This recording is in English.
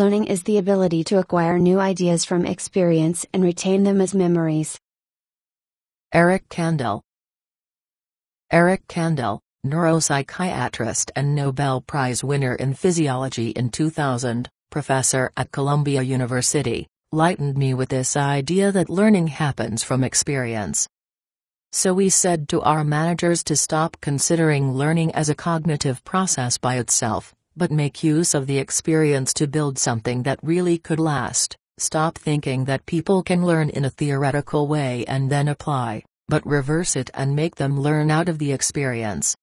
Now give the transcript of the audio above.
Learning is the ability to acquire new ideas from experience and retain them as memories. Eric Kandel Eric Kandel, neuropsychiatrist and Nobel Prize winner in physiology in 2000, professor at Columbia University, lightened me with this idea that learning happens from experience. So we said to our managers to stop considering learning as a cognitive process by itself but make use of the experience to build something that really could last. Stop thinking that people can learn in a theoretical way and then apply, but reverse it and make them learn out of the experience.